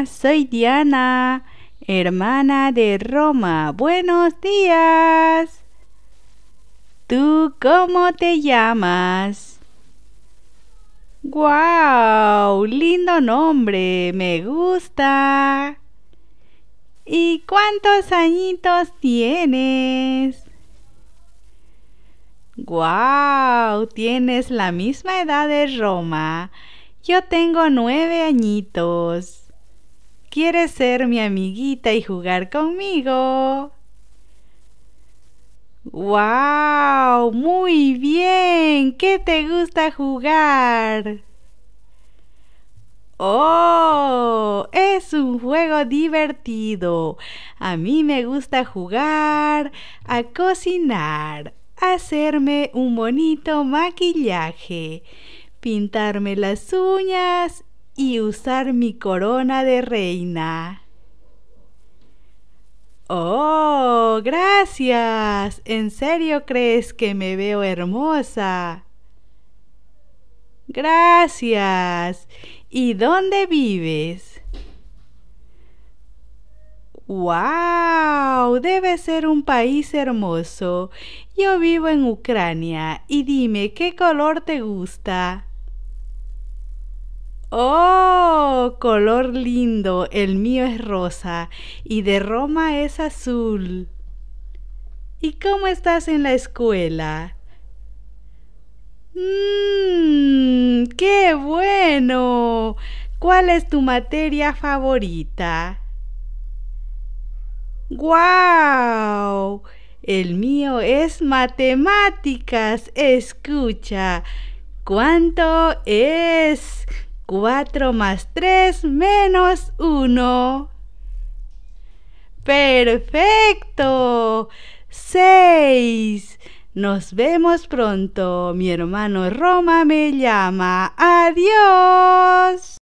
Ah, soy Diana, hermana de Roma. Buenos días. ¿Tú cómo te llamas? ¡Guau! lindo nombre, me gusta. ¿Y cuántos añitos tienes? ¡Guau! Wow, tienes la misma edad de Roma. Yo tengo nueve añitos. ¿Quieres ser mi amiguita y jugar conmigo? ¡Wow! Muy bien. ¿Qué te gusta jugar? ¡Oh! Es un juego divertido. A mí me gusta jugar a cocinar, hacerme un bonito maquillaje, pintarme las uñas y usar mi corona de reina. Oh, gracias. ¿En serio crees que me veo hermosa? Gracias. ¿Y dónde vives? ¡Wow! Debe ser un país hermoso. Yo vivo en Ucrania y dime qué color te gusta. ¡Oh! Color lindo. El mío es rosa y de Roma es azul. ¿Y cómo estás en la escuela? ¡Mmm! ¡Qué bueno! ¿Cuál es tu materia favorita? ¡Guau! El mío es matemáticas. Escucha. ¿Cuánto es 4 más 3 menos 1. Perfecto. 6. Nos vemos pronto. Mi hermano Roma me llama. Adiós.